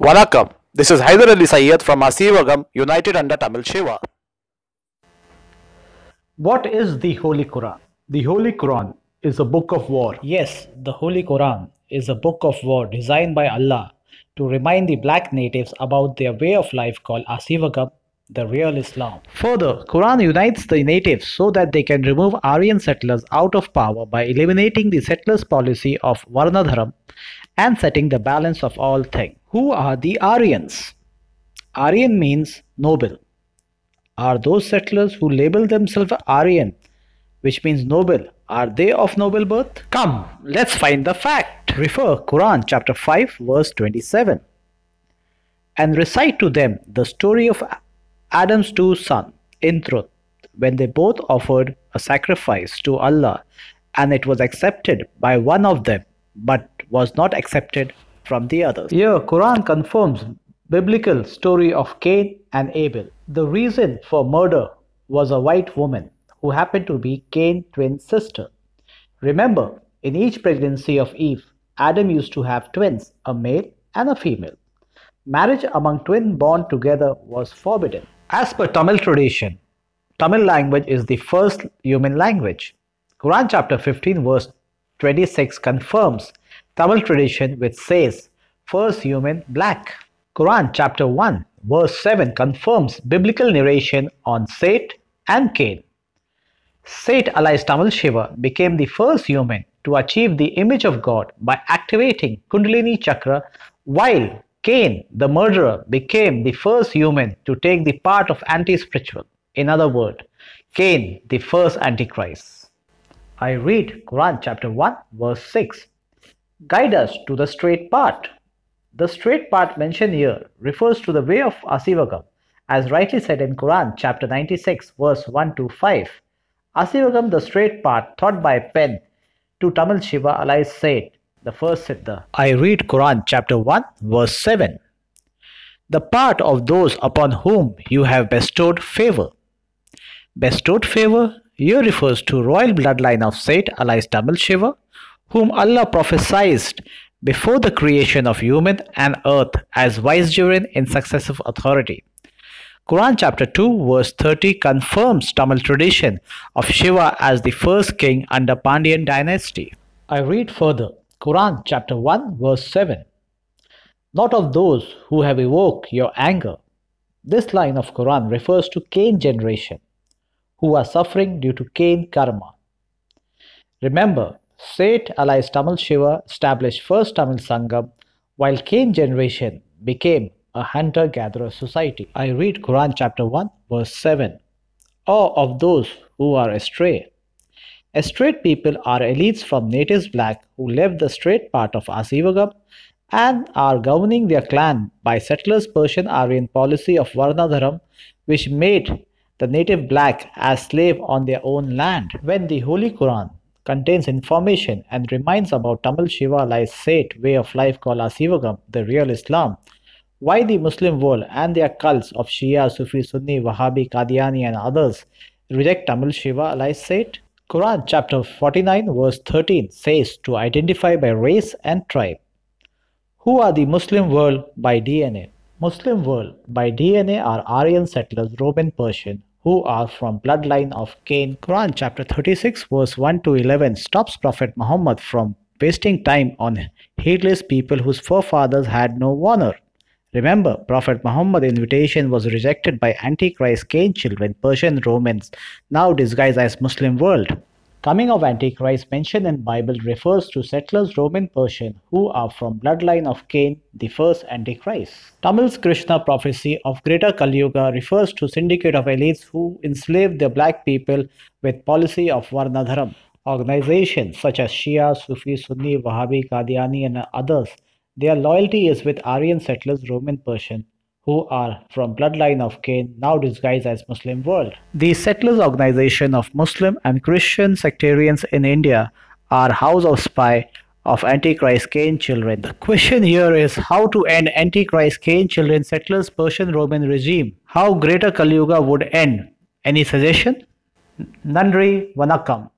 Vanakkam, this is Haider Ali Sayyad from Asivagam, United under Tamil Shiva. What is the Holy Quran? The Holy Quran is a book of war. Yes, the Holy Quran is a book of war designed by Allah to remind the black natives about their way of life called Asivagam, the real Islam. Further, Quran unites the natives so that they can remove Aryan settlers out of power by eliminating the settlers' policy of Varnadharam and setting the balance of all things. Who are the Aryans? Aryan means noble. Are those settlers who label themselves Aryan, which means noble, are they of noble birth? Come, let's find the fact. Refer Quran chapter 5 verse 27. And recite to them the story of Adam's two sons in truth, when they both offered a sacrifice to Allah and it was accepted by one of them, but was not accepted from the others. Here, Quran confirms biblical story of Cain and Abel. The reason for murder was a white woman who happened to be Cain's twin sister. Remember, in each pregnancy of Eve, Adam used to have twins, a male and a female. Marriage among twin born together was forbidden. As per Tamil tradition, Tamil language is the first human language. Quran chapter 15 verse 26 confirms Tamil tradition which says, first human black. Quran chapter 1 verse 7 confirms biblical narration on Seth and Cain. Seth alias Tamil Shiva became the first human to achieve the image of God by activating Kundalini chakra while Cain, the murderer, became the first human to take the part of anti-spiritual. In other words, Cain, the first antichrist. I read Quran chapter 1 verse 6 guide us to the straight path. The straight path mentioned here refers to the way of Asivagam, as rightly said in Quran chapter 96 verse 1 to 5. Asivagam, the straight path taught by Pen to Tamil Shiva Alai said, the first Siddha. I read Quran chapter 1 verse 7. The part of those upon whom you have bestowed favor. Bestowed favor here refers to royal bloodline of Saint Alai Tamil Shiva whom Allah prophesied before the creation of human and earth as vicegerent in successive authority. Quran chapter 2 verse 30 confirms Tamil tradition of Shiva as the first king under Pandyan dynasty. I read further Quran chapter 1 verse 7 Not of those who have evoked your anger. This line of Quran refers to Cain generation who are suffering due to Cain karma. Remember Seth allies Tamil Shiva established first Tamil Sangam, while Cain generation became a hunter-gatherer society. I read Quran chapter 1 verse 7. all of those who are astray. astray people are elites from natives black who left the straight part of Asivagam and are governing their clan by settlers' Persian Aryan policy of Varnadharam, which made the native black as slave on their own land. When the Holy Quran contains information and reminds about Tamil Shiva Life's Sate way of life called Asivagam, the real Islam. Why the Muslim world and their cults of Shia, Sufi, Sunni, Wahhabi, Qadiani and others reject Tamil Shiva Life's Sate? Quran chapter 49 verse 13 says to identify by race and tribe. Who are the Muslim world by DNA? Muslim world by DNA are Aryan settlers, Roman Persian, who are from bloodline of Cain. Quran chapter 36 verse 1 to 11 stops Prophet Muhammad from wasting time on heedless people whose forefathers had no honor. Remember, Prophet Muhammad's invitation was rejected by Antichrist Cain children, Persian Romans, now disguised as Muslim world. Coming of Antichrist mentioned in Bible refers to settlers Roman Persian who are from bloodline of Cain, the first Antichrist. Tamil's Krishna prophecy of Greater Kali Yuga refers to syndicate of elites who enslaved the black people with policy of Varna Dharma. Organizations such as Shia, Sufi, Sunni, Wahhabi, Qadiani and others, their loyalty is with Aryan settlers Roman Persian who are from bloodline of Cain now disguised as Muslim world. The settlers organization of Muslim and Christian sectarians in India are House of Spy of Antichrist Cain children. The question here is how to end Antichrist Cain children settlers Persian Roman regime? How greater Kali Yuga would end? Any suggestion? Nandri Vanakkam.